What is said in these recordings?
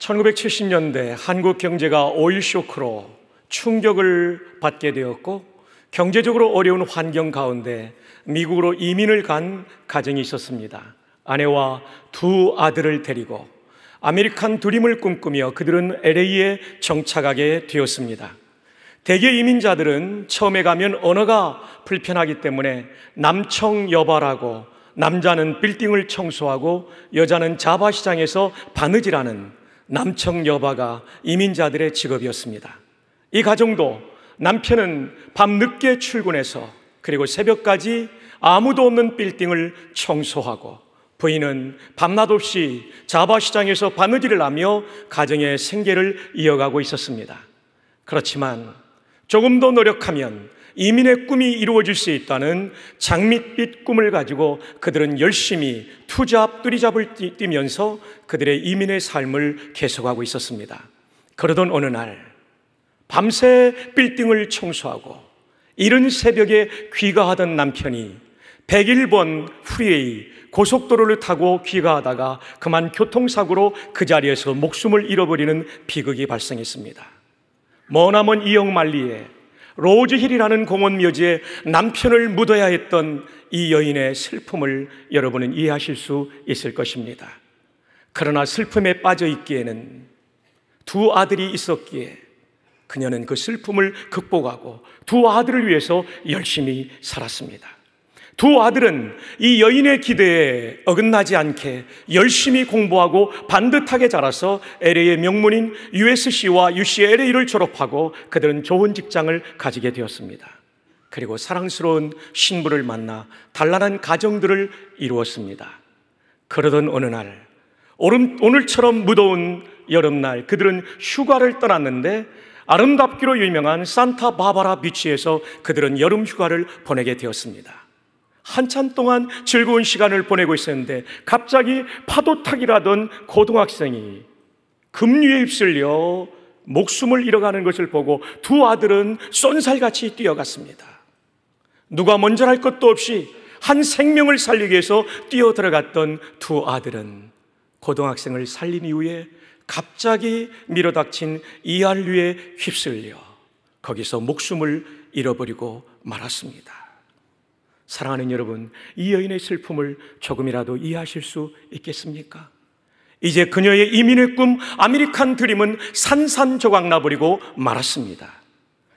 1970년대 한국 경제가 오일 쇼크로 충격을 받게 되었고 경제적으로 어려운 환경 가운데 미국으로 이민을 간 가정이 있었습니다. 아내와 두 아들을 데리고 아메리칸 드림을 꿈꾸며 그들은 LA에 정착하게 되었습니다. 대개 이민자들은 처음에 가면 언어가 불편하기 때문에 남청여바라고 남자는 빌딩을 청소하고 여자는 자바시장에서 바느질하는 남청 여바가 이민자들의 직업이었습니다. 이 가정도 남편은 밤늦게 출근해서 그리고 새벽까지 아무도 없는 빌딩을 청소하고 부인은 밤낮 없이 자바시장에서 바느질을 하며 가정의 생계를 이어가고 있었습니다. 그렇지만 조금 더 노력하면 이민의 꿈이 이루어질 수 있다는 장밋빛 꿈을 가지고 그들은 열심히 투잡 뚜리잡을 뛰면서 그들의 이민의 삶을 계속하고 있었습니다. 그러던 어느 날 밤새 빌딩을 청소하고 이른 새벽에 귀가하던 남편이 101번 프리웨이 고속도로를 타고 귀가하다가 그만 교통사고로 그 자리에서 목숨을 잃어버리는 비극이 발생했습니다. 머나먼 이영만리에 로즈힐이라는 공원 묘지에 남편을 묻어야 했던 이 여인의 슬픔을 여러분은 이해하실 수 있을 것입니다. 그러나 슬픔에 빠져 있기에는 두 아들이 있었기에 그녀는 그 슬픔을 극복하고 두 아들을 위해서 열심히 살았습니다. 두 아들은 이 여인의 기대에 어긋나지 않게 열심히 공부하고 반듯하게 자라서 LA의 명문인 USC와 UCLA를 졸업하고 그들은 좋은 직장을 가지게 되었습니다. 그리고 사랑스러운 신부를 만나 단란한 가정들을 이루었습니다. 그러던 어느 날, 오늘처럼 무더운 여름날 그들은 휴가를 떠났는데 아름답기로 유명한 산타 바바라 비치에서 그들은 여름 휴가를 보내게 되었습니다. 한참 동안 즐거운 시간을 보내고 있었는데 갑자기 파도 타기라던 고등학생이 급류에 휩쓸려 목숨을 잃어가는 것을 보고 두 아들은 쏜살같이 뛰어갔습니다. 누가 먼저 할 것도 없이 한 생명을 살리기 위해서 뛰어들어갔던 두 아들은 고등학생을 살린 이후에 갑자기 밀어닥친 이한류에 휩쓸려 거기서 목숨을 잃어버리고 말았습니다. 사랑하는 여러분, 이 여인의 슬픔을 조금이라도 이해하실 수 있겠습니까? 이제 그녀의 이민의 꿈, 아메리칸 드림은 산산조각 나버리고 말았습니다.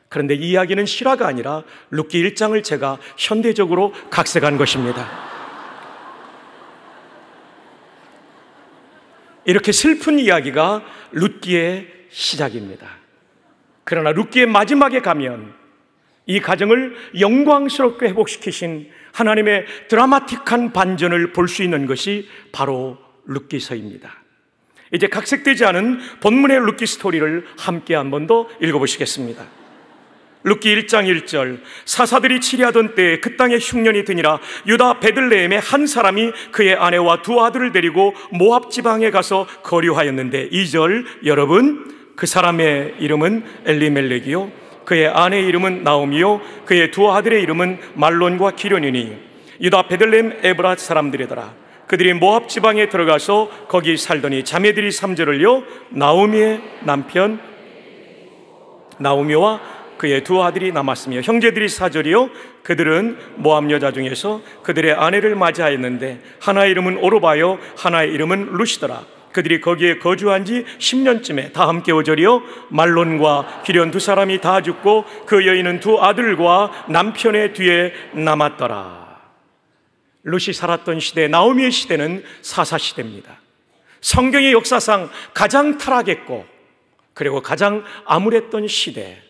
그런데 이 이야기는 실화가 아니라 룻기 1장을 제가 현대적으로 각색한 것입니다. 이렇게 슬픈 이야기가 룻기의 시작입니다. 그러나 룻기의 마지막에 가면 이 가정을 영광스럽게 회복시키신 하나님의 드라마틱한 반전을 볼 수 있는 것이 바로 룻기서입니다. 이제 각색되지 않은 본문의 룻기 스토리를 함께 한 번 더 읽어보시겠습니다. 룻기 1장 1절 사사들이 치리하던 때에 그 땅에 흉년이 드니라 유다 베들레헴의 한 사람이 그의 아내와 두 아들을 데리고 모압 지방에 가서 거류하였는데 2절 여러분 그 사람의 이름은 엘리멜렉이요 그의 아내 이름은 나오미요 그의 두 아들의 이름은 말론과 기련이니 유다 베들렘 에브라 사람들이더라 그들이 모압 지방에 들어가서 거기 살더니 자매들이 삼절을요 나오미의 남편 나오미와 그의 두 아들이 남았으며 형제들이 사절이요 그들은 모압 여자 중에서 그들의 아내를 맞이하였는데 하나의 이름은 오르바요 하나의 이름은 루시더라 그들이 거기에 거주한 지 10년쯤에 다 함께 오절이요 말론과 기련 두 사람이 다 죽고 그 여인은 두 아들과 남편의 뒤에 남았더라. 루시 살았던 시대 나오미의 시대는 사사 시대입니다. 성경의 역사상 가장 타락했고 그리고 가장 암울했던 시대.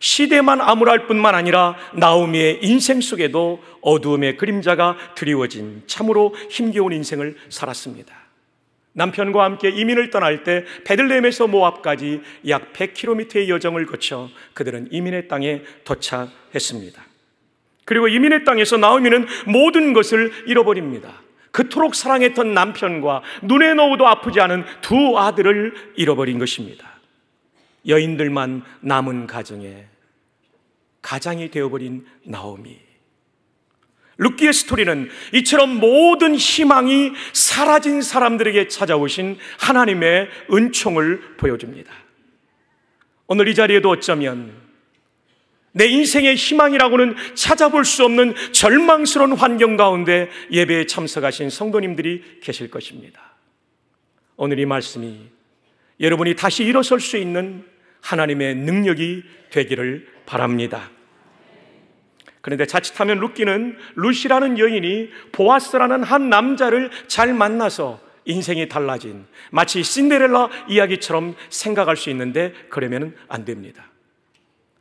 시대만 암울할 뿐만 아니라 나오미의 인생 속에도 어두움의 그림자가 드리워진 참으로 힘겨운 인생을 살았습니다. 남편과 함께 이민을 떠날 때 베들레헴에서 모압까지 약 100km의 여정을 거쳐 그들은 이민의 땅에 도착했습니다. 그리고 이민의 땅에서 나오미는 모든 것을 잃어버립니다. 그토록 사랑했던 남편과 눈에 넣어도 아프지 않은 두 아들을 잃어버린 것입니다. 여인들만 남은 가정에 가장이 되어버린 나오미. 루키의 스토리는 이처럼 모든 희망이 사라진 사람들에게 찾아오신 하나님의 은총을 보여줍니다. 오늘 이 자리에도 어쩌면 내 인생의 희망이라고는 찾아볼 수 없는 절망스러운 환경 가운데 예배에 참석하신 성도님들이 계실 것입니다. 오늘 이 말씀이 여러분이 다시 일어설 수 있는 하나님의 능력이 되기를 바랍니다. 그런데 자칫하면 루키는 루시라는 여인이 보아스라는 한 남자를 잘 만나서 인생이 달라진 마치 신데렐라 이야기처럼 생각할 수 있는데 그러면 안 됩니다.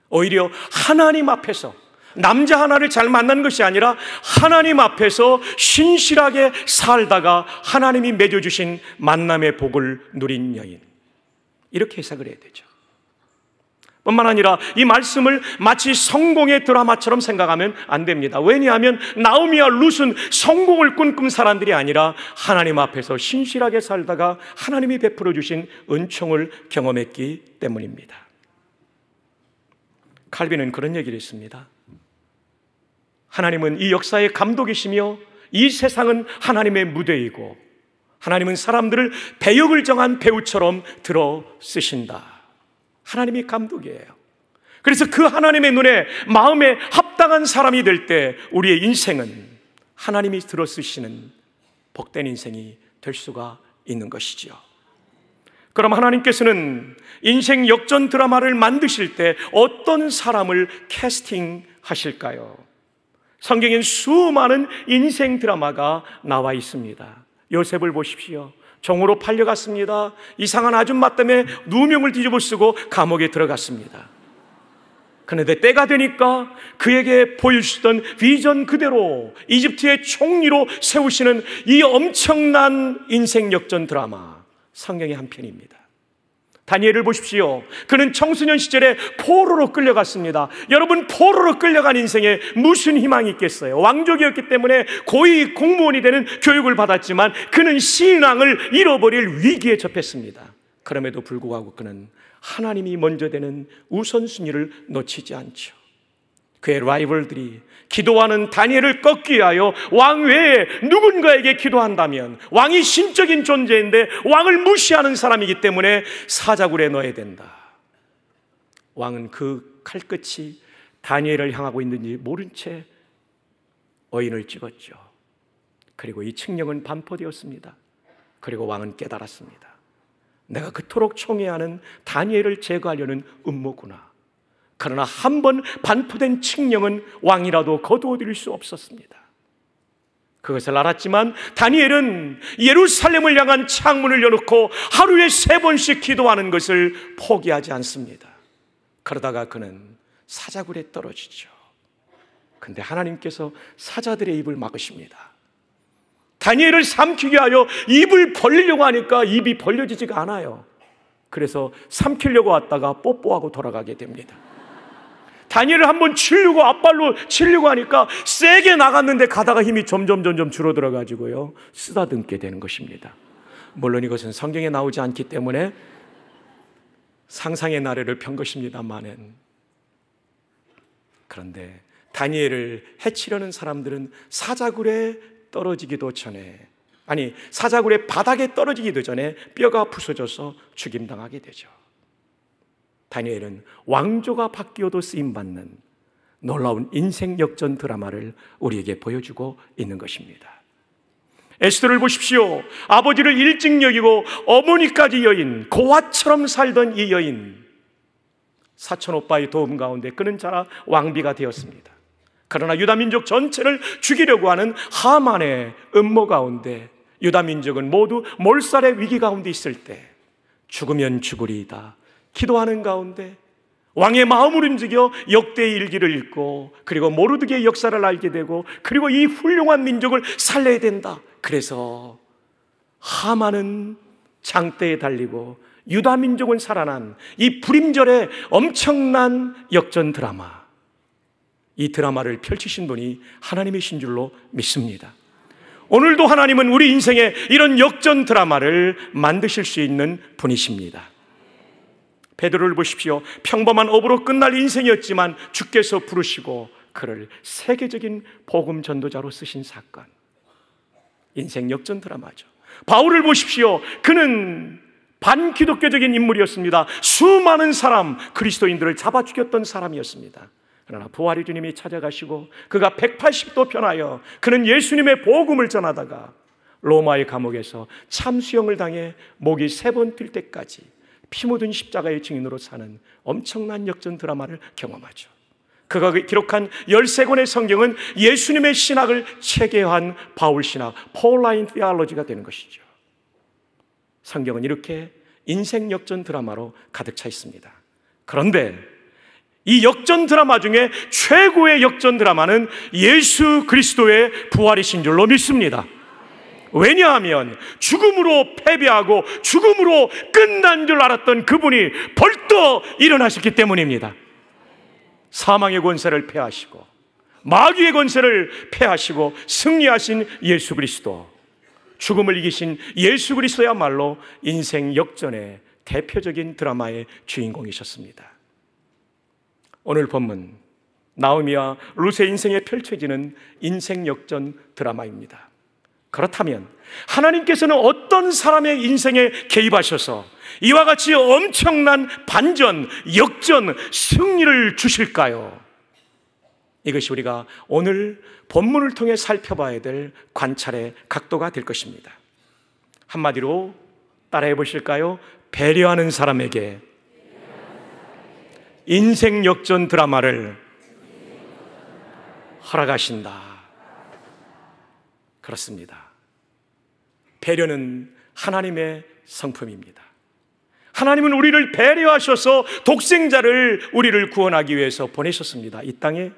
오히려 하나님 앞에서 남자 하나를 잘 만난 것이 아니라 하나님 앞에서 신실하게 살다가 하나님이 맺어주신 만남의 복을 누린 여인. 이렇게 해석을 해야 되죠. 뿐만 아니라 이 말씀을 마치 성공의 드라마처럼 생각하면 안 됩니다. 왜냐하면 나오미와 룻은 성공을 꿈꾼 사람들이 아니라 하나님 앞에서 신실하게 살다가 하나님이 베풀어 주신 은총을 경험했기 때문입니다. 칼빈은 그런 얘기를 했습니다. 하나님은 이 역사의 감독이시며 이 세상은 하나님의 무대이고 하나님은 사람들을 배역을 정한 배우처럼 들어 쓰신다. 하나님이 감독이에요. 그래서 그 하나님의 눈에 마음에 합당한 사람이 될 때 우리의 인생은 하나님이 들어쓰시는 복된 인생이 될 수가 있는 것이지요. 그럼 하나님께서는 인생 역전 드라마를 만드실 때 어떤 사람을 캐스팅하실까요? 성경엔 수많은 인생 드라마가 나와 있습니다. 요셉을 보십시오. 종으로 팔려갔습니다. 이상한 아줌마 때문에 누명을 뒤집어 쓰고 감옥에 들어갔습니다. 그런데 때가 되니까 그에게 보여주시던 비전 그대로 이집트의 총리로 세우시는 이 엄청난 인생 역전 드라마 성경의 한 편입니다. 다니엘을 보십시오. 그는 청소년 시절에 포로로 끌려갔습니다. 여러분, 포로로 끌려간 인생에 무슨 희망이 있겠어요? 왕족이었기 때문에 고위 공무원이 되는 교육을 받았지만 그는 신앙을 잃어버릴 위기에 접했습니다. 그럼에도 불구하고 그는 하나님이 먼저 되는 우선순위를 놓치지 않죠. 그의 라이벌들이 기도하는 다니엘을 꺾기 위하여 왕 외에 누군가에게 기도한다면 왕이 신적인 존재인데 왕을 무시하는 사람이기 때문에 사자굴에 넣어야 된다. 왕은 그 칼끝이 다니엘을 향하고 있는지 모른 채 어인을 찍었죠. 그리고 이 칙령은 반포되었습니다. 그리고 왕은 깨달았습니다. 내가 그토록 총애하는 다니엘을 제거하려는 음모구나. 그러나 한 번 반포된 칙령은 왕이라도 거두어들일 수 없었습니다. 그것을 알았지만 다니엘은 예루살렘을 향한 창문을 열어놓고 하루에 세 번씩 기도하는 것을 포기하지 않습니다. 그러다가 그는 사자굴에 떨어지죠. 근데 하나님께서 사자들의 입을 막으십니다. 다니엘을 삼키게 하여 입을 벌리려고 하니까 입이 벌려지지가 않아요. 그래서 삼키려고 왔다가 뽀뽀하고 돌아가게 됩니다. 다니엘을 한번 치려고 앞발로 치려고 하니까 세게 나갔는데 가다가 힘이 점점 점점 줄어들어 가지고요. 쓰다듬게 되는 것입니다. 물론 이것은 성경에 나오지 않기 때문에 상상의 나래를 편 것입니다만은 그런데 다니엘을 해치려는 사람들은 사자굴에 떨어지기도 전에 아니 사자굴의 바닥에 떨어지기도 전에 뼈가 부서져서 죽임당하게 되죠. 다니엘은 왕조가 바뀌어도 쓰임받는 놀라운 인생 역전 드라마를 우리에게 보여주고 있는 것입니다. 에스더를 보십시오. 아버지를 일찍 여기고 어머니까지 여인, 고아처럼 살던 이 여인. 사촌 오빠의 도움 가운데 그는 자라 왕비가 되었습니다. 그러나 유다 민족 전체를 죽이려고 하는 하만의 음모 가운데 유다 민족은 모두 몰살의 위기 가운데 있을 때 죽으면 죽으리이다. 기도하는 가운데 왕의 마음을 움직여 역대의 일기를 읽고 그리고 모르드게의 역사를 알게 되고 그리고 이 훌륭한 민족을 살려야 된다. 그래서 하마는 장대에 달리고 유다 민족은 살아난 이 불임절의 엄청난 역전 드라마 이 드라마를 펼치신 분이 하나님이신 줄로 믿습니다. 오늘도 하나님은 우리 인생에 이런 역전 드라마를 만드실 수 있는 분이십니다. 베드로를 보십시오. 평범한 업으로 끝날 인생이었지만 주께서 부르시고 그를 세계적인 복음 전도자로 쓰신 사건. 인생 역전 드라마죠. 바울을 보십시오. 그는 반기독교적인 인물이었습니다. 수많은 사람, 그리스도인들을 잡아 죽였던 사람이었습니다. 그러나 부활의 주님이 찾아가시고 그가 180도 변하여 그는 예수님의 복음을 전하다가 로마의 감옥에서 참수형을 당해 목이 세 번 뛸 때까지 피 묻은 십자가의 증인으로 사는 엄청난 역전 드라마를 경험하죠. 그가 기록한 13권의 성경은 예수님의 신학을 체계한 바울신학, 폴라인 디알로지가 되는 것이죠. 성경은 이렇게 인생 역전 드라마로 가득 차 있습니다. 그런데 이 역전 드라마 중에 최고의 역전 드라마는 예수 그리스도의 부활이신 줄로 믿습니다. 왜냐하면 죽음으로 패배하고 죽음으로 끝난 줄 알았던 그분이 벌떡 일어나셨기 때문입니다. 사망의 권세를 패하시고 마귀의 권세를 패하시고 승리하신 예수 그리스도 죽음을 이기신 예수 그리스도야말로 인생 역전의 대표적인 드라마의 주인공이셨습니다. 오늘 본문 나우미와 루세 인생에 펼쳐지는 인생 역전 드라마입니다. 그렇다면 하나님께서는 어떤 사람의 인생에 개입하셔서 이와 같이 엄청난 반전, 역전, 승리를 주실까요? 이것이 우리가 오늘 본문을 통해 살펴봐야 될 관찰의 각도가 될 것입니다. 한마디로 따라해 보실까요? 배려하는 사람에게 인생 역전 드라마를 허락하신다. 그렇습니다. 배려는 하나님의 성품입니다. 하나님은 우리를 배려하셔서 독생자를 우리를 구원하기 위해서 보내셨습니다. 이 땅에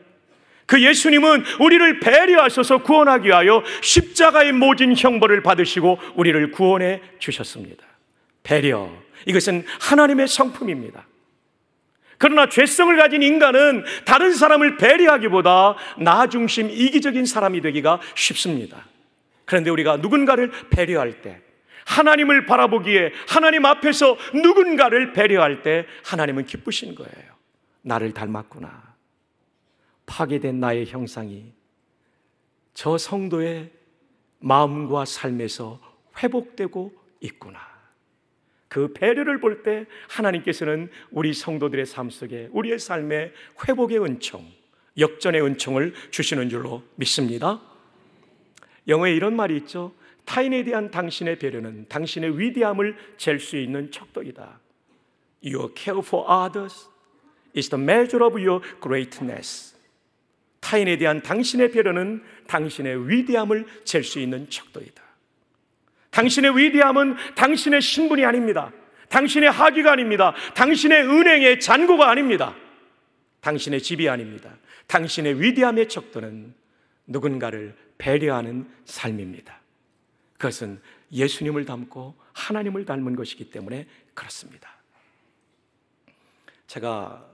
그 예수님은 우리를 배려하셔서 구원하기 위하여 십자가의 모진 형벌을 받으시고 우리를 구원해 주셨습니다. 배려. 이것은 하나님의 성품입니다. 그러나 죄성을 가진 인간은 다른 사람을 배려하기보다 나 중심 이기적인 사람이 되기가 쉽습니다. 그런데 우리가 누군가를 배려할 때 하나님을 바라보기에 하나님 앞에서 누군가를 배려할 때 하나님은 기쁘신 거예요. 나를 닮았구나. 파괴된 나의 형상이 저 성도의 마음과 삶에서 회복되고 있구나. 그 배려를 볼 때 하나님께서는 우리 성도들의 삶 속에 우리의 삶에 회복의 은총, 역전의 은총을 주시는 줄로 믿습니다. 영어에 이런 말이 있죠. 타인에 대한 당신의 배려는 당신의 위대함을 잴 수 있는 척도이다. Your care for others is the measure of your greatness. 타인에 대한 당신의 배려는 당신의 위대함을 잴 수 있는 척도이다. 당신의 위대함은 당신의 신분이 아닙니다. 당신의 학위가 아닙니다. 당신의 은행의 잔고가 아닙니다. 당신의 집이 아닙니다. 당신의 위대함의 척도는 누군가를 배려하는 삶입니다. 그것은 예수님을 닮고 하나님을 닮은 것이기 때문에 그렇습니다. 제가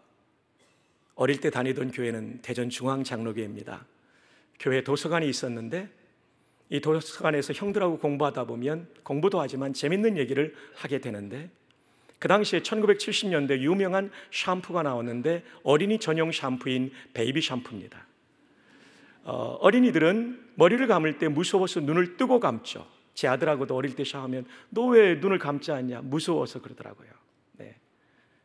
어릴 때 다니던 교회는 대전 중앙 장로교회입니다. 교회 도서관이 있었는데 이 도서관에서 형들하고 공부하다 보면 공부도 하지만 재밌는 얘기를 하게 되는데 그 당시에 1970년대 유명한 샴푸가 나왔는데 어린이 전용 샴푸인 베이비 샴푸입니다. 어, 어 린이들은 머리를 감을 때 무서워서 눈을 뜨고 감죠. 제 아들하고도 어릴 때 샤하면 너 왜 눈을 감지 않냐? 무서워서 그러더라고요. 네.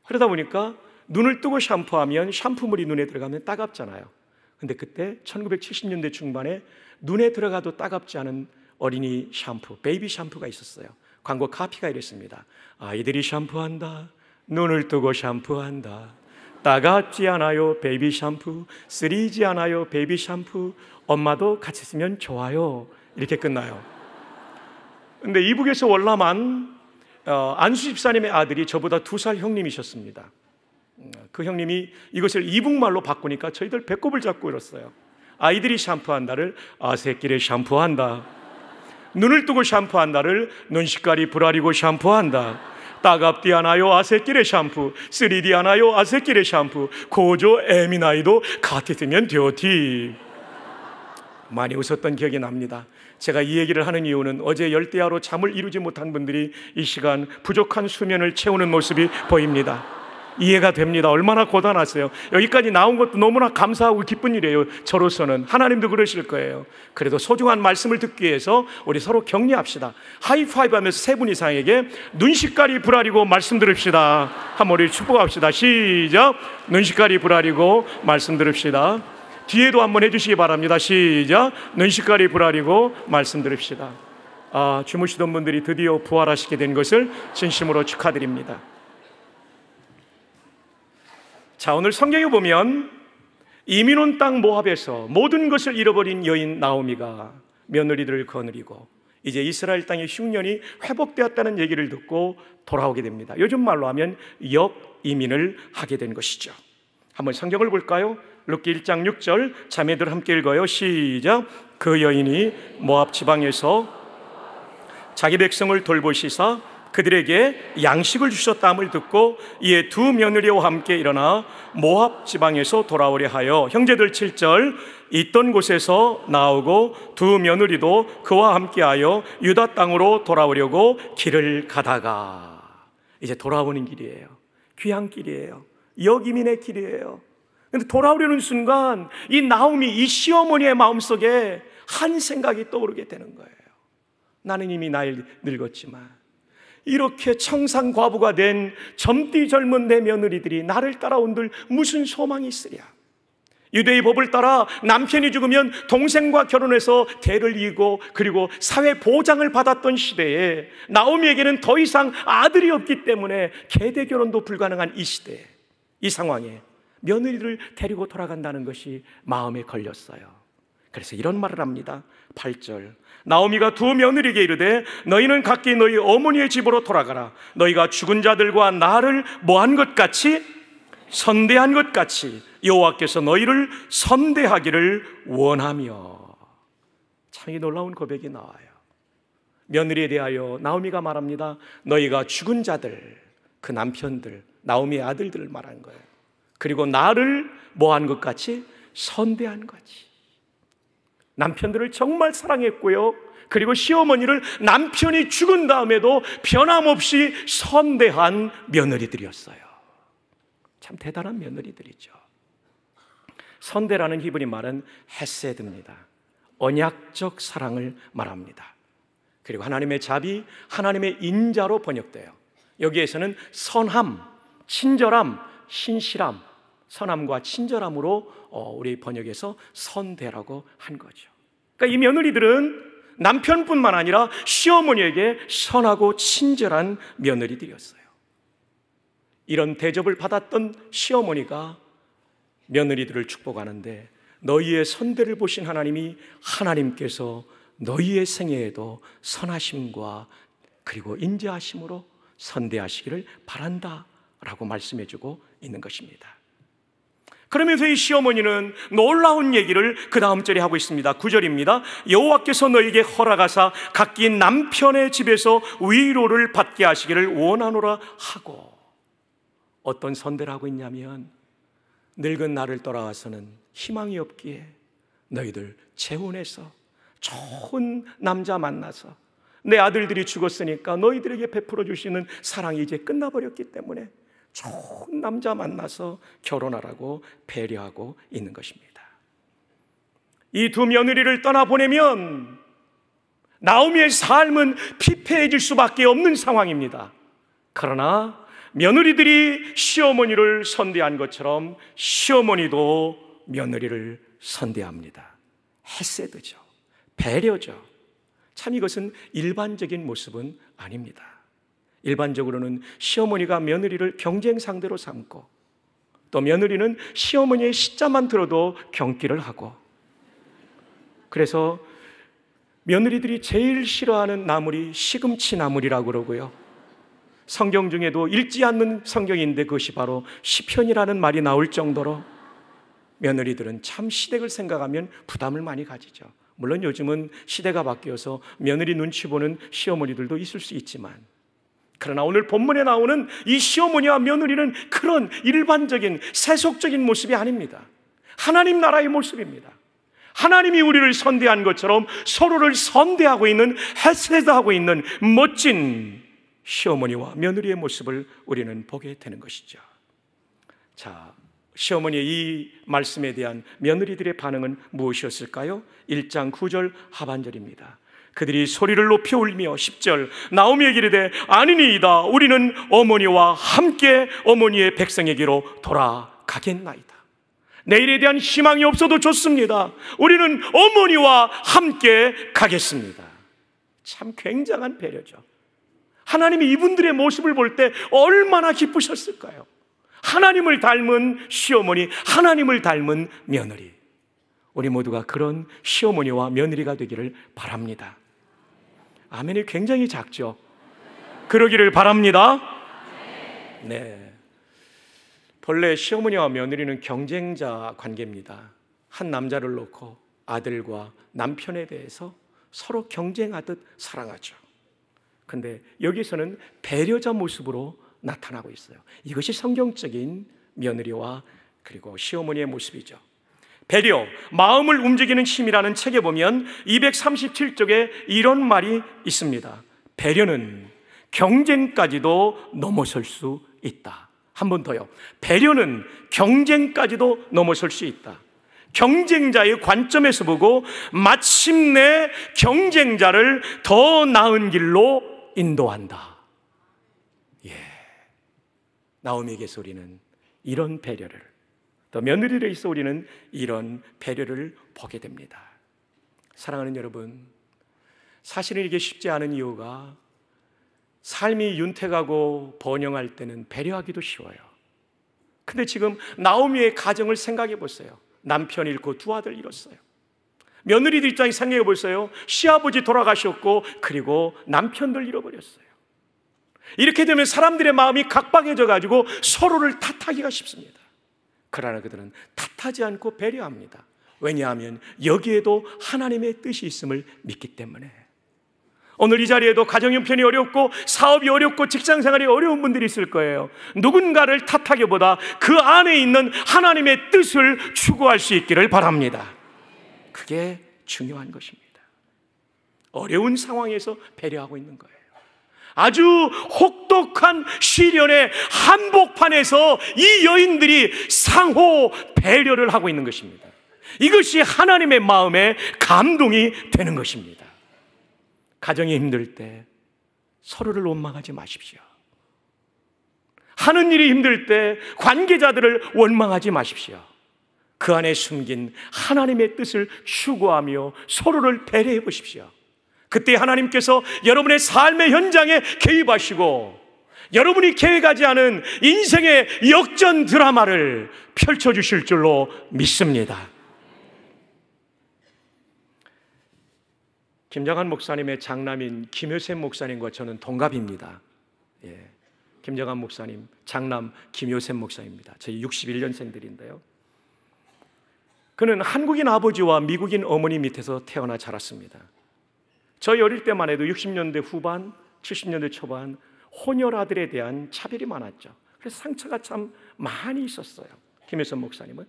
그러다 보니까 눈을 뜨고 샴푸하면 샴푸물이 눈에 들어가면 따갑잖아요. 근데 그때 1970년대 중반에 눈에 들어가도 따갑지 않은 어린이 샴푸, 베이비 샴푸가 있었어요. 광고 카피가 이랬습니다. 아이들이 샴푸한다. 눈을 뜨고 샴푸한다. 따갑지 않아요 베이비 샴푸 쓰리지 않아요 베이비 샴푸 엄마도 같이 쓰면 좋아요 이렇게 끝나요 근데 이북에서 월남한 어, 안수 집사님의 아들이 저보다 두 살 형님이셨습니다 그 형님이 이것을 이북말로 바꾸니까 저희들 배꼽을 잡고 울었어요 아이들이 샴푸한다를 아새끼를 샴푸한다 눈을 뜨고 샴푸한다를 눈 색깔이 불아리고 샴푸한다 따갑디 하나요 아세끼레 샴푸 쓰리디 하나요 아세끼레 샴푸 고조 에미나이도 같으면 되어티 많이 웃었던 기억이 납니다 제가 이 얘기를 하는 이유는 어제 열대야로 잠을 이루지 못한 분들이 이 시간 부족한 수면을 채우는 모습이 보입니다 이해가 됩니다. 얼마나 고단하세요. 여기까지 나온 것도 너무나 감사하고 기쁜 일이에요. 저로서는. 하나님도 그러실 거예요. 그래도 소중한 말씀을 듣기 위해서 우리 서로 격려합시다. 하이파이브 하면서 세 분 이상에게 눈시깔이 불아리고 말씀 드립시다 한 번 우리 축복합시다. 시작. 눈시깔이 불아리고 말씀 드립시다 뒤에도 한 번 해주시기 바랍니다. 시작. 눈시깔이 불아리고 말씀 드립시다 아, 주무시던 분들이 드디어 부활하시게 된 것을 진심으로 축하드립니다. 자, 오늘 성경에 보면 이민온 땅 모합에서 모든 것을 잃어버린 여인 나오미가 며느리들을 거느리고 이제 이스라엘 땅의 흉년이 회복되었다는 얘기를 듣고 돌아오게 됩니다. 요즘 말로 하면 역 이민을 하게 된 것이죠. 한번 성경을 볼까요? 룻기 1장 6절 자매들 함께 읽어요. 시작. 그 여인이 모압 지방에서 자기 백성을 돌보시사 그들에게 양식을 주셨다함을 듣고 이에 두 며느리와 함께 일어나 모압 지방에서 돌아오려 하여 형제들 7절 있던 곳에서 나오고 두 며느리도 그와 함께하여 유다 땅으로 돌아오려고 길을 가다가 이제 돌아오는 길이에요. 귀한 길이에요. 여기민의 길이에요. 근데 돌아오려는 순간 이 나오미 이 시어머니의 마음속에 한 생각이 떠오르게 되는 거예요. 나는 이미 나이 늙었지만 이렇게 청산과부가 된 젊디 젊은 내 며느리들이 나를 따라온들 무슨 소망이 있으랴? 유대의 법을 따라 남편이 죽으면 동생과 결혼해서 대를 이고 그리고 사회 보장을 받았던 시대에 나오미에게는 더 이상 아들이 없기 때문에 계대 결혼도 불가능한 이 시대에 이 상황에 며느리를 데리고 돌아간다는 것이 마음에 걸렸어요. 그래서 이런 말을 합니다. 8절. 나오미가 두 며느리에게 이르되 너희는 각기 너희 어머니의 집으로 돌아가라. 너희가 죽은 자들과 나를 뭐 한 것 같이 선대한 것 같이 여호와께서 너희를 선대하기를 원하며 참이 놀라운 고백이 나와요. 며느리에 대하여 나오미가 말합니다. 너희가 죽은 자들, 그 남편들, 나오미의 아들들을 말한 거예요. 그리고 나를 뭐 한 것 같이 선대한 거지. 남편들을 정말 사랑했고요. 그리고 시어머니를 남편이 죽은 다음에도 변함없이 선대한 며느리들이었어요. 참 대단한 며느리들이죠. 선대라는 히브리 말은 헤세드입니다. 언약적 사랑을 말합니다. 그리고 하나님의 자비, 하나님의 인자로 번역돼요. 여기에서는 선함, 친절함, 신실함, 선함과 친절함으로 어, 우리 번역에서 선대라고 한 거죠. 그러니까 이 며느리들은 남편뿐만 아니라 시어머니에게 선하고 친절한 며느리들이었어요. 이런 대접을 받았던 시어머니가 며느리들을 축복하는데 너희의 선대를 보신 하나님이 하나님께서 너희의 생애에도 선하심과 그리고 인자하심으로 선대하시기를 바란다라고 말씀해주고 있는 것입니다. 그러면서 이 시어머니는 놀라운 얘기를 그 다음 절에 하고 있습니다. 9절입니다. 여호와께서 너에게 허락하사 각기 남편의 집에서 위로를 받게 하시기를 원하노라 하고 어떤 선대를 하고 있냐면 늙은 나를 떠나가서는 희망이 없기에 너희들 재혼해서 좋은 남자 만나서 내 아들들이 죽었으니까 너희들에게 베풀어 주시는 사랑이 이제 끝나버렸기 때문에 좋은 남자 만나서 결혼하라고 배려하고 있는 것입니다. 이 두 며느리를 떠나보내면 나오미의 삶은 피폐해질 수밖에 없는 상황입니다. 그러나 며느리들이 시어머니를 선대한 것처럼 시어머니도 며느리를 선대합니다. 헤세드죠. 배려죠. 참 이것은 일반적인 모습은 아닙니다. 일반적으로는 시어머니가 며느리를 경쟁 상대로 삼고 또 며느리는 시어머니의 시자만 들어도 경기를 하고 그래서 며느리들이 제일 싫어하는 나물이 시금치 나물이라고 그러고요. 성경 중에도 읽지 않는 성경인데 그것이 바로 시편이라는 말이 나올 정도로 며느리들은 참 시댁을 생각하면 부담을 많이 가지죠. 물론 요즘은 시대가 바뀌어서 며느리 눈치 보는 시어머니들도 있을 수 있지만 그러나 오늘 본문에 나오는 이 시어머니와 며느리는 그런 일반적인 세속적인 모습이 아닙니다. 하나님 나라의 모습입니다. 하나님이 우리를 선대한 것처럼 서로를 선대하고 있는 헤세드하고 있는 멋진 시어머니와 며느리의 모습을 우리는 보게 되는 것이죠. 자, 시어머니의 이 말씀에 대한 며느리들의 반응은 무엇이었을까요? 1장 9절 하반절입니다. 그들이 소리를 높여 울며 10절 나오미에게 이르되 아니니이다 우리는 어머니와 함께 어머니의 백성에게로 돌아가겠나이다 내일에 대한 희망이 없어도 좋습니다 우리는 어머니와 함께 가겠습니다 참 굉장한 배려죠 하나님이 이분들의 모습을 볼 때 얼마나 기쁘셨을까요? 하나님을 닮은 시어머니, 하나님을 닮은 며느리. 우리 모두가 그런 시어머니와 며느리가 되기를 바랍니다. 아멘이 굉장히 작죠. 그러기를 바랍니다. 네. 본래 시어머니와 며느리는 경쟁자 관계입니다. 한 남자를 놓고 아들과 남편에 대해서 서로 경쟁하듯 사랑하죠. 근데 여기서는 배려자 모습으로 나타나고 있어요. 이것이 성경적인 며느리와 그리고 시어머니의 모습이죠. 배려, 마음을 움직이는 힘이라는 책에 보면 237쪽에 이런 말이 있습니다. 배려는 경쟁까지도 넘어설 수 있다. 한 번 더요. 배려는 경쟁까지도 넘어설 수 있다. 경쟁자의 관점에서 보고 마침내 경쟁자를 더 나은 길로 인도한다. 예. 나오미에 소리는 이런 배려를 또 며느리를 있어 우리는 이런 배려를 보게 됩니다. 사랑하는 여러분, 사실은 이게 쉽지 않은 이유가 삶이 윤택하고 번영할 때는 배려하기도 쉬워요. 근데 지금 나오미의 가정을 생각해 보세요. 남편 잃고 두 아들 잃었어요. 며느리들 입장에 생각해 보세요. 시아버지 돌아가셨고, 그리고 남편들 잃어버렸어요. 이렇게 되면 사람들의 마음이 각박해져 가지고 서로를 탓하기가 쉽습니다. 그러나 그들은 탓하지 않고 배려합니다. 왜냐하면 여기에도 하나님의 뜻이 있음을 믿기 때문에. 오늘 이 자리에도 가정 형편이 어렵고 사업이 어렵고 직장 생활이 어려운 분들이 있을 거예요. 누군가를 탓하기보다 그 안에 있는 하나님의 뜻을 추구할 수 있기를 바랍니다. 그게 중요한 것입니다. 어려운 상황에서 배려하고 있는 거예요. 아주 혹독한 시련의 한복판에서 이 여인들이 상호 배려를 하고 있는 것입니다. 이것이 하나님의 마음에 감동이 되는 것입니다. 가정이 힘들 때 서로를 원망하지 마십시오. 하는 일이 힘들 때 관계자들을 원망하지 마십시오. 그 안에 숨긴 하나님의 뜻을 추구하며 서로를 배려해 보십시오. 그때 하나님께서 여러분의 삶의 현장에 개입하시고 여러분이 계획하지 않은 인생의 역전 드라마를 펼쳐주실 줄로 믿습니다. 김정한 목사님의 장남인 김효세 목사님과 저는 동갑입니다. 예. 김정한 목사님, 장남 김효세 목사입니다. 저희 61년생들인데요. 그는 한국인 아버지와 미국인 어머니 밑에서 태어나 자랐습니다. 저희 어릴 때만 해도 60년대 후반, 70년대 초반 혼혈 아들에 대한 차별이 많았죠. 그래서 상처가 참 많이 있었어요. 김혜선 목사님은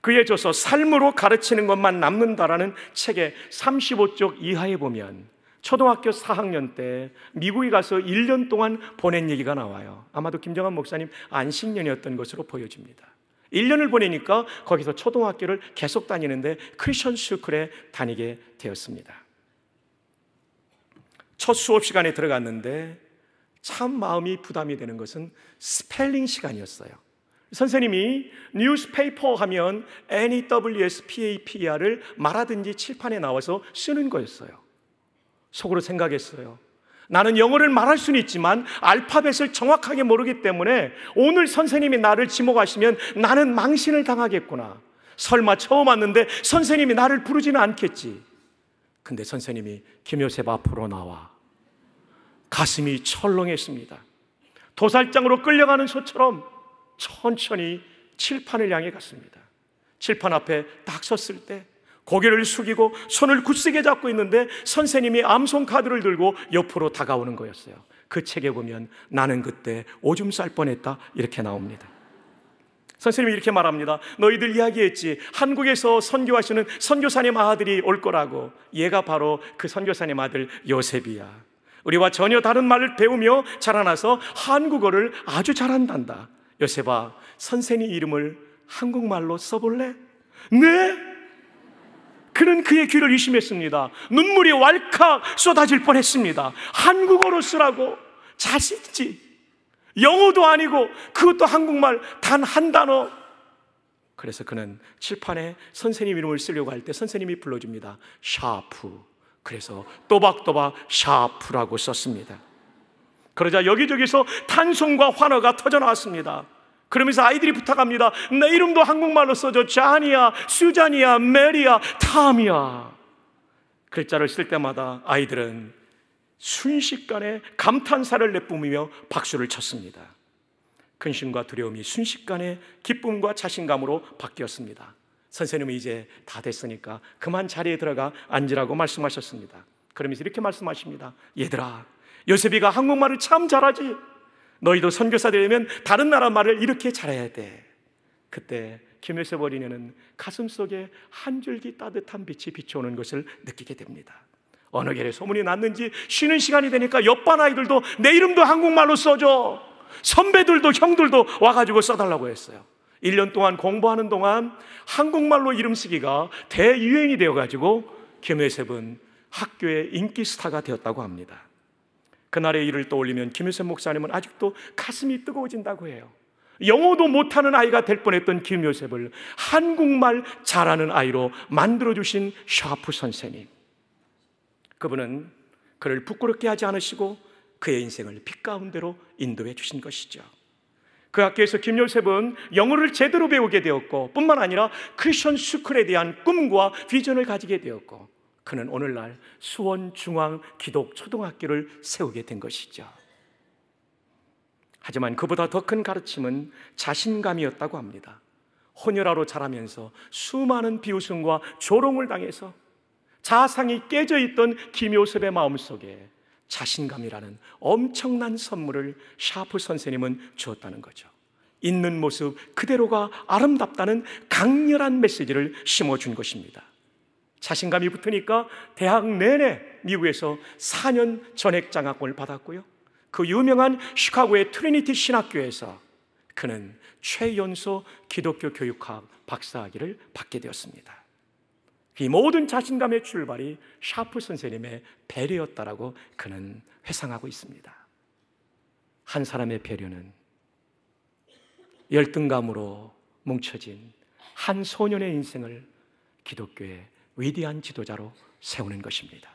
그에 줘서 삶으로 가르치는 것만 남는다라는 책의 35쪽 이하에 보면 초등학교 4학년 때 미국에 가서 1년 동안 보낸 얘기가 나와요. 아마도 김정환 목사님 안식년이었던 것으로 보여집니다. 1년을 보내니까 거기서 초등학교를 계속 다니는데 크리션천 스쿨에 다니게 되었습니다. 첫 수업 시간에 들어갔는데 참 마음이 부담이 되는 것은 스펠링 시간이었어요. 선생님이 뉴스페이퍼 하면 NEWSPAPR을 말하든지 칠판에 나와서 쓰는 거였어요. 속으로 생각했어요. 나는 영어를 말할 수는 있지만 알파벳을 정확하게 모르기 때문에 오늘 선생님이 나를 지목하시면 나는 망신을 당하겠구나. 설마 처음 왔는데 선생님이 나를 부르지는 않겠지. 근데 선생님이 김효셉 앞으로 나와 가슴이 철렁했습니다. 도살장으로 끌려가는 소처럼 천천히 칠판을 향해 갔습니다. 칠판 앞에 딱 섰을 때 고개를 숙이고 손을 굳세게 잡고 있는데 선생님이 암송 카드를 들고 옆으로 다가오는 거였어요. 그 책에 보면 나는 그때 오줌 쌀 뻔했다 이렇게 나옵니다. 선생님이 이렇게 말합니다. 너희들 이야기했지. 한국에서 선교하시는 선교사님 아들이 올 거라고. 얘가 바로 그 선교사님 아들 요셉이야. 우리와 전혀 다른 말을 배우며 자라나서 한국어를 아주 잘한단다. 요셉아, 선생님 이름을 한국말로 써볼래? 네! 그는 그의 귀를 의심했습니다. 눈물이 왈칵 쏟아질 뻔 했습니다. 한국어로 쓰라고. 자식지. 영어도 아니고 그것도 한국말 단 한 단어. 그래서 그는 칠판에 선생님 이름을 쓰려고 할 때 선생님이 불러줍니다. 샤프. 그래서 또박또박 샤프라고 썼습니다. 그러자 여기저기서 탄송과 환호가 터져나왔습니다. 그러면서 아이들이 부탁합니다. 내 이름도 한국말로 써줘. 자니아수자니아메리아 타미아. 글자를 쓸 때마다 아이들은 순식간에 감탄사를 내뿜으며 박수를 쳤습니다. 근심과 두려움이 순식간에 기쁨과 자신감으로 바뀌었습니다. 선생님은 이제 다 됐으니까 그만 자리에 들어가 앉으라고 말씀하셨습니다. 그러면서 이렇게 말씀하십니다. 얘들아, 요셉이가 한국말을 참 잘하지. 너희도 선교사 되려면 다른 나라 말을 이렇게 잘해야 돼. 그때 김요셉 어린이는 가슴 속에 한 줄기 따뜻한 빛이 비춰오는 것을 느끼게 됩니다. 어느 길에 소문이 났는지 쉬는 시간이 되니까 옆반 아이들도 내 이름도 한국말로 써줘. 선배들도 형들도 와가지고 써달라고 했어요. 1년 동안 공부하는 동안 한국말로 이름 쓰기가 대유행이 되어가지고 김혜셉은 학교의 인기 스타가 되었다고 합니다. 그날의 일을 떠올리면 김효섭 목사님은 아직도 가슴이 뜨거워진다고 해요. 영어도 못하는 아이가 될 뻔했던 김효섭을 한국말 잘하는 아이로 만들어주신 샤프 선생님. 그분은 그를 부끄럽게 하지 않으시고 그의 인생을 빛 가운데로 인도해 주신 것이죠. 그 학교에서 김요셉은 영어를 제대로 배우게 되었고 뿐만 아니라 크리스 스쿨에 대한 꿈과 비전을 가지게 되었고 그는 오늘날 수원 중앙 기독 초등학교를 세우게 된 것이죠. 하지만 그보다 더 큰 가르침은 자신감이었다고 합니다. 혼혈아로 자라면서 수많은 비웃음과 조롱을 당해서 자상이 깨져 있던 김요셉의 마음속에 자신감이라는 엄청난 선물을 샤프 선생님은 주었다는 거죠. 있는 모습 그대로가 아름답다는 강렬한 메시지를 심어준 것입니다. 자신감이 붙으니까 대학 내내 미국에서 4년 전액 장학금을 받았고요. 그 유명한 시카고의 트리니티 신학교에서 그는 최연소 기독교 교육학 박사학위를 받게 되었습니다. 이 모든 자신감의 출발이 샤프 선생님의 배려였다라고 그는 회상하고 있습니다. 한 사람의 배려는 열등감으로 뭉쳐진 한 소년의 인생을 기독교의 위대한 지도자로 세우는 것입니다.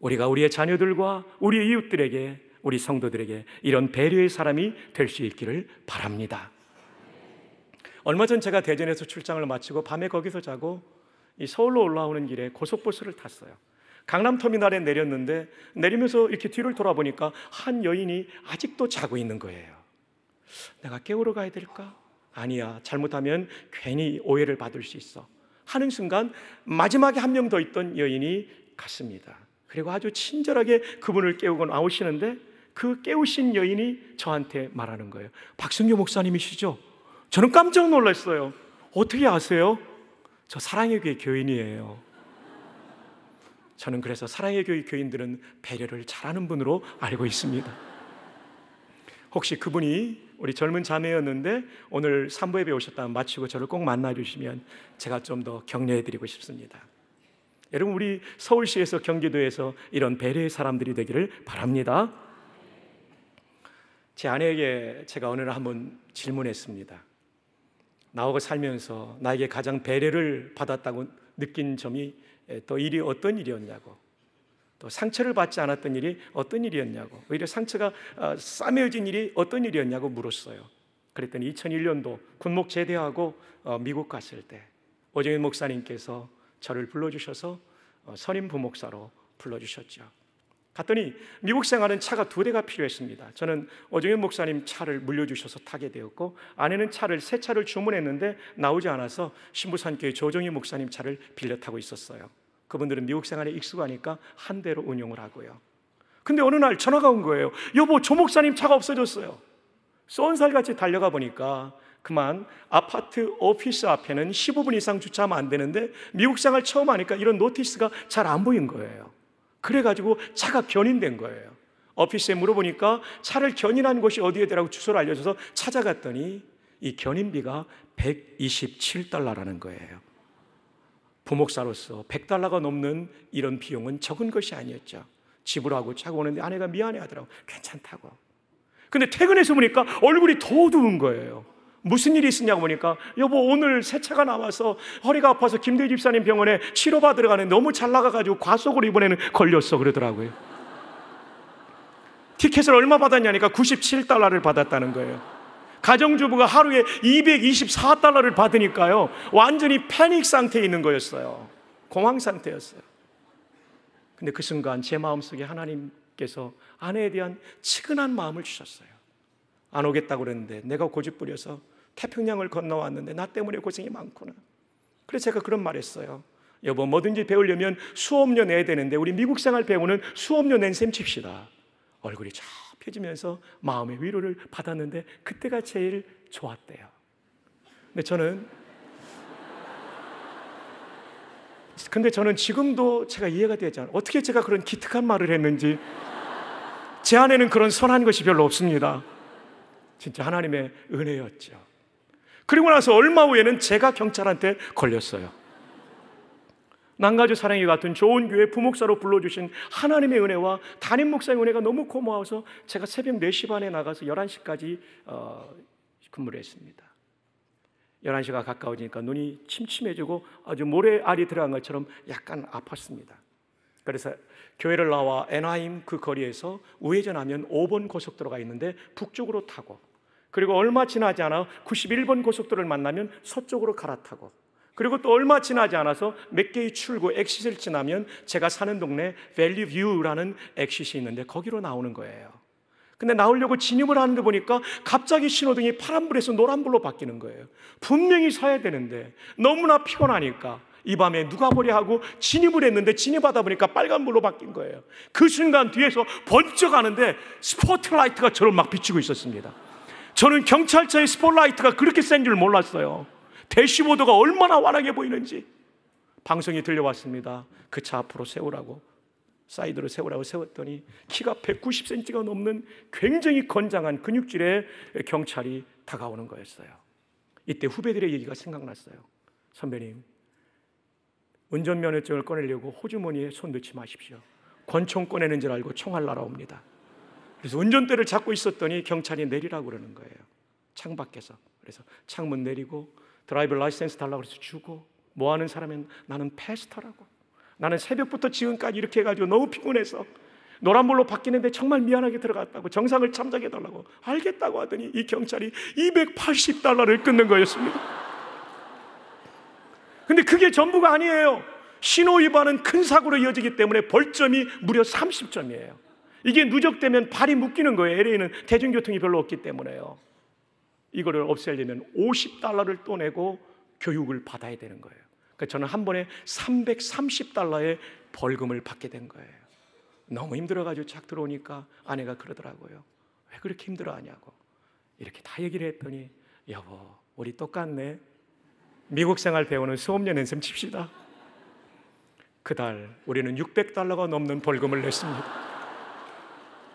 우리가 우리의 자녀들과 우리의 이웃들에게 우리 성도들에게 이런 배려의 사람이 될 수 있기를 바랍니다. 얼마 전 제가 대전에서 출장을 마치고 밤에 거기서 자고 이 서울로 올라오는 길에 고속버스를 탔어요. 강남터미널에 내렸는데 내리면서 이렇게 뒤를 돌아보니까 한 여인이 아직도 자고 있는 거예요. 내가 깨우러 가야 될까? 아니야. 잘못하면 괜히 오해를 받을 수 있어. 하는 순간 마지막에 한 명 더 있던 여인이 갔습니다. 그리고 아주 친절하게 그분을 깨우고 나오시는데 그 깨우신 여인이 저한테 말하는 거예요. 박승규 목사님이시죠? 저는 깜짝 놀랐어요. 어떻게 아세요? 저 사랑의 교회 교인이에요. 저는 그래서 사랑의 교회 교인들은 배려를 잘하는 분으로 알고 있습니다. 혹시 그분이 우리 젊은 자매였는데 오늘 삼부예배 오셨다면 마치고 저를 꼭 만나 주시면 제가 좀 더 격려해 드리고 싶습니다. 여러분 우리 서울시에서 경기도에서 이런 배려의 사람들이 되기를 바랍니다. 제 아내에게 제가 어느 한번 질문했습니다. 나하고 살면서 나에게 가장 배려를 받았다고 느낀 점이 또 일이 어떤 일이었냐고 또 상처를 받지 않았던 일이 어떤 일이었냐고 오히려 상처가 아, 싸매어진 일이 어떤 일이었냐고 물었어요. 그랬더니 2001년도 군목 제대하고 어, 미국 갔을 때 오정현 목사님께서 저를 불러주셔서 어, 선임 부목사로 불러주셨죠. 갔더니 미국 생활은 차가 두 대가 필요했습니다. 저는 어정현 목사님 차를 물려주셔서 타게 되었고 아내는 차를 새 차를 주문했는데 나오지 않아서 신부산교회 조정희 목사님 차를 빌려 타고 있었어요. 그분들은 미국 생활에 익숙하니까 한 대로 운용을 하고요. 근데 어느 날 전화가 온 거예요. 여보, 조 목사님 차가 없어졌어요. 쏜살같이 달려가 보니까 그만 아파트 오피스 앞에는 15분 이상 주차하면 안 되는데 미국 생활 처음 하니까 이런 노티스가 잘 안 보인 거예요. 그래가지고 차가 견인된 거예요. 어피스에 물어보니까 차를 견인한 곳이 어디에더라고 주소를 알려줘서 찾아갔더니 이 견인비가 127달러라는 거예요. 부목사로서 100달러가 넘는 이런 비용은 적은 것이 아니었죠. 지불하고 차고 오는데 아내가 미안해 하더라고. 괜찮다고. 근데 퇴근해서 보니까 얼굴이 더 어두운 거예요. 무슨 일이 있었냐고 보니까 여보 오늘 새차가 나와서 허리가 아파서 김대희 집사님 병원에 치료받으러 가는데 너무 잘 나가가지고 과속으로 이번에는 걸렸어 그러더라고요. 티켓을 얼마 받았냐니까 97달러를 받았다는 거예요. 가정주부가 하루에 224달러를 받으니까요. 완전히 패닉 상태에 있는 거였어요. 공황 상태였어요. 근데 그 순간 제 마음속에 하나님께서 아내에 대한 측은한 마음을 주셨어요. 안 오겠다고 그랬는데 내가 고집 부려서 태평양을 건너왔는데 나 때문에 고생이 많구나. 그래서 제가 그런 말 했어요. 여보, 뭐든지 배우려면 수업료 내야 되는데 우리 미국 생활 배우는 수업료 낸 셈 칩시다. 얼굴이 쫙 펴지면서 마음의 위로를 받았는데 그때가 제일 좋았대요. 근데 저는 근데 저는 지금도 제가 이해가 되지 않아요. 어떻게 제가 그런 기특한 말을 했는지 제 안에는 그런 선한 것이 별로 없습니다. 진짜 하나님의 은혜였죠. 그리고 나서 얼마 후에는 제가 경찰한테 걸렸어요. 난가주 사랑이 같은 좋은 교회 부목사로 불러주신 하나님의 은혜와 담임 목사의 은혜가 너무 고마워서 제가 새벽 4시 반에 나가서 11시까지 어, 근무를 했습니다. 11시가 가까워지니까 눈이 침침해지고 아주 모래알이 들어간 것처럼 약간 아팠습니다. 그래서 교회를 나와 에나임 그 거리에서 우회전하면 5번 고속도로가 있는데 북쪽으로 타고 그리고 얼마 지나지 않아 91번 고속도로를 만나면 서쪽으로 갈아타고 그리고 또 얼마 지나지 않아서 몇 개의 출구 엑시스를 지나면 제가 사는 동네 밸류뷰라는 엑시시 있는데 거기로 나오는 거예요. 근데 나오려고 진입을 하는데 보니까 갑자기 신호등이 파란불에서 노란불로 바뀌는 거예요. 분명히 서야 되는데 너무나 피곤하니까 이 밤에 누가 보려 하고 진입을 했는데 진입하다 보니까 빨간불로 바뀐 거예요. 그 순간 뒤에서 번쩍 하는데 스포트라이트가 저를 막 비추고 있었습니다. 저는 경찰차의 스포라이트가 그렇게 센 줄 몰랐어요. 대시보드가 얼마나 환하게 보이는지. 방송이 들려왔습니다. 그 차 앞으로 세우라고. 사이드로 세우라고 세웠더니 키가 190cm가 넘는 굉장히 건장한 근육질의 경찰이 다가오는 거였어요. 이때 후배들의 얘기가 생각났어요. 선배님, 운전면허증을 꺼내려고 호주머니에 손 넣지 마십시오. 권총 꺼내는 줄 알고 총알 날아옵니다. 그래서 운전대를 잡고 있었더니 경찰이 내리라고 그러는 거예요. 창밖에서. 그래서 창문 내리고 드라이브 라이센스 달라고 해서 주고 뭐 하는 사람은 나는 패스터라고. 나는 새벽부터 지금까지 이렇게 해가지고 너무 피곤해서 노란불로 바뀌는데 정말 미안하게 들어갔다고 정상을 참작해 달라고 알겠다고 하더니 이 경찰이 280달러를 끊는 거였습니다. 근데 그게 전부가 아니에요. 신호 위반은 큰 사고로 이어지기 때문에 벌점이 무려 30점이에요. 이게 누적되면 발이 묶이는 거예요. LA는 대중교통이 별로 없기 때문에요. 이거를 없애려면 50달러를 또 내고 교육을 받아야 되는 거예요. 그러니까 저는 한 번에 330달러의 벌금을 받게 된 거예요. 너무 힘들어가지고 착 들어오니까 아내가 그러더라고요. 왜 그렇게 힘들어하냐고. 이렇게 다 얘기를 했더니 여보 우리 똑같네. 미국 생활 배우는 수업료 연습 칩시다. 그달 우리는 600달러가 넘는 벌금을 냈습니다.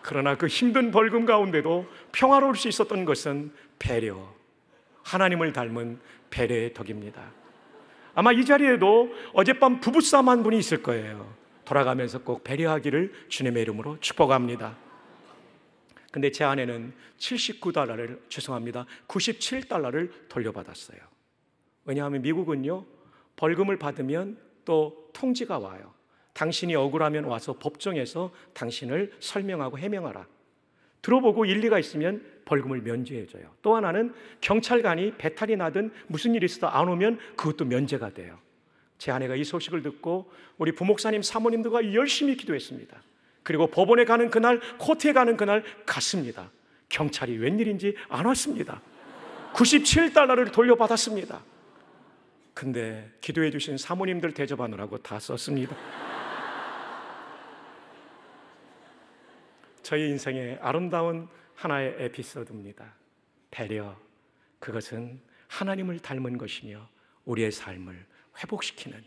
그러나 그 힘든 벌금 가운데도 평화로울 수 있었던 것은 배려. 하나님을 닮은 배려의 덕입니다. 아마 이 자리에도 어젯밤 부부싸움 한 분이 있을 거예요. 돌아가면서 꼭 배려하기를 주님의 이름으로 축복합니다. 근데 제 아내는 79달러를, 죄송합니다. 97달러를 돌려받았어요. 왜냐하면 미국은요, 벌금을 받으면 또 통지가 와요. 당신이 억울하면 와서 법정에서 당신을 설명하고 해명하라. 들어보고 일리가 있으면 벌금을 면제해줘요. 또 하나는 경찰관이 배탈이 나든 무슨 일이 있어도 안 오면 그것도 면제가 돼요. 제 아내가 이 소식을 듣고 우리 부목사님 사모님들과 열심히 기도했습니다. 그리고 법원에 가는 그날 코트에 가는 그날 갔습니다. 경찰이 웬일인지 안 왔습니다. 97달러를 돌려받았습니다. 근데 기도해 주신 사모님들 대접하느라고 다 썼습니다. 저희 인생의 아름다운 하나의 에피소드입니다. 배려. 그것은 하나님을 닮은 것이며 우리의 삶을 회복시키는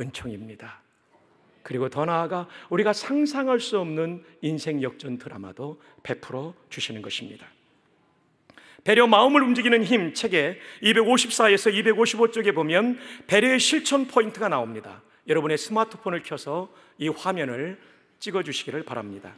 은총입니다. 그리고 더 나아가 우리가 상상할 수 없는 인생 역전 드라마도 베풀어 주시는 것입니다. 배려 마음을 움직이는 힘 책에 254에서 255쪽에 보면 배려의 실천 포인트가 나옵니다. 여러분의 스마트폰을 켜서 이 화면을 찍어 주시기를 바랍니다.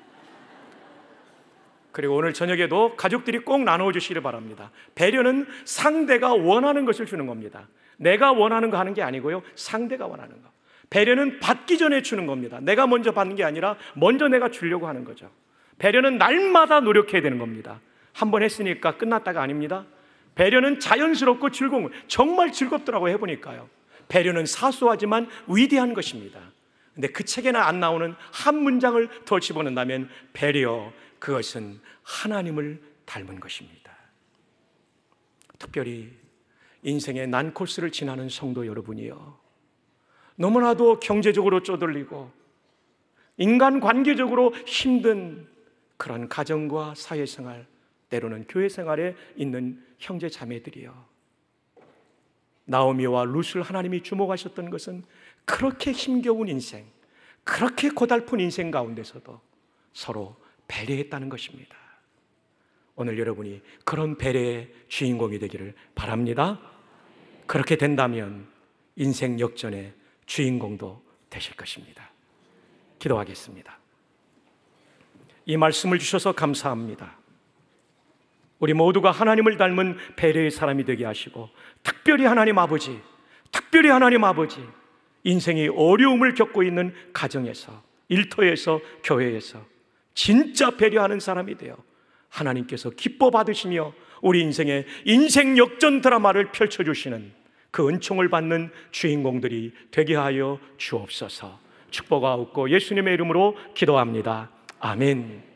그리고 오늘 저녁에도 가족들이 꼭 나누어 주시길 바랍니다. 배려는 상대가 원하는 것을 주는 겁니다. 내가 원하는 거 하는 게 아니고요. 상대가 원하는 거. 배려는 받기 전에 주는 겁니다. 내가 먼저 받는 게 아니라 먼저 내가 주려고 하는 거죠. 배려는 날마다 노력해야 되는 겁니다. 한 번 했으니까 끝났다가 아닙니다. 배려는 자연스럽고 즐거운, 정말 즐겁더라고 해보니까요. 배려는 사소하지만 위대한 것입니다. 근데 그 책에는 안 나오는 한 문장을 더 집어넣는다면 배려, 그것은 하나님을 닮은 것입니다. 특별히 인생의 난코스를 지나는 성도 여러분이요. 너무나도 경제적으로 쪼들리고 인간 관계적으로 힘든 그런 가정과 사회생활, 때로는 교회생활에 있는 형제 자매들이요. 나오미와 루스 하나님이 주목하셨던 것은 그렇게 힘겨운 인생, 그렇게 고달픈 인생 가운데서도 서로 배려했다는 것입니다. 오늘 여러분이 그런 배려의 주인공이 되기를 바랍니다. 그렇게 된다면 인생 역전의 주인공도 되실 것입니다. 기도하겠습니다. 이 말씀을 주셔서 감사합니다. 우리 모두가 하나님을 닮은 배려의 사람이 되게 하시고 특별히 하나님 아버지, 특별히 하나님 아버지 인생이 어려움을 겪고 있는 가정에서 일터에서 교회에서 진짜 배려하는 사람이 되어 하나님께서 기뻐 받으시며 우리 인생의 인생 역전 드라마를 펼쳐주시는 그 은총을 받는 주인공들이 되게 하여 주옵소서 축복 하옵고 예수님의 이름으로 기도합니다. 아멘.